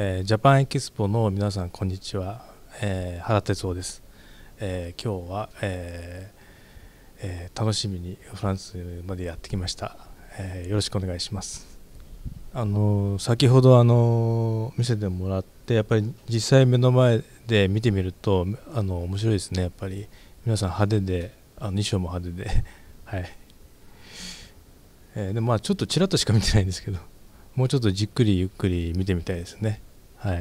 えー、ジャパンエキスポの皆さんこんにちは、えー、原哲夫です、えー、今日は、ええー、楽しみにフランスまでやってきました、えよろしくお願いしますあの先ほどあの見せてもらってやっぱり実際目の前で見てみるとあの面白いですねやっぱり皆さん派手であの衣装も派手で はい、えでまあちょっとちらっとしか見てないんですけどもうちょっとじっくりゆっくり見てみたいですねはいあ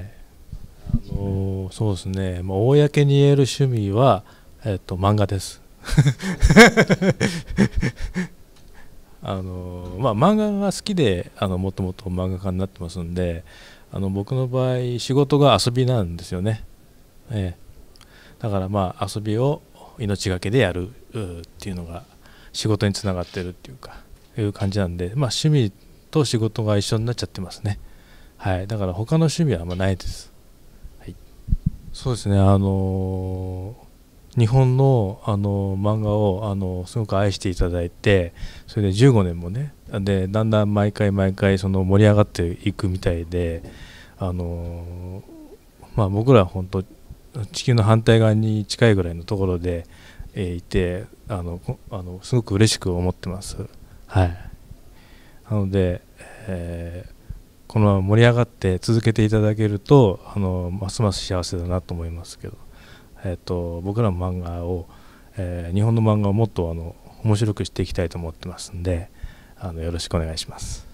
のー、そうですね、まあ、公に言える趣味は、えっと、漫画です あのー、まあ、漫画が好きであのもともと漫画家になってますんであの僕の場合仕事が遊びなんですよね、ええ、だからまあ遊びを命がけでやるっていうのが仕事につながってるっていうかいう感じなんで、まあ、趣味と仕事が一緒になっちゃってますね。はい、だから他の趣味はあんまないです、はい、そうですねあのー、日本の、あのー、漫画を、あのー、すごく愛していただいてそれで15年もねでだんだん毎回毎回その盛り上がっていくみたいで、あのまあ、僕らは本当地球の反対側に近いぐらいのところで、えー、いてあのあのすごく嬉しく思ってます。はい、なので、えーこのまま盛り上がって続けていただけるとあのますます幸せだなと思いますけど、えーと、僕らの漫画を、えー、日本の漫画をもっとあの面白くしていきたいと思ってますんであのよろしくお願いします。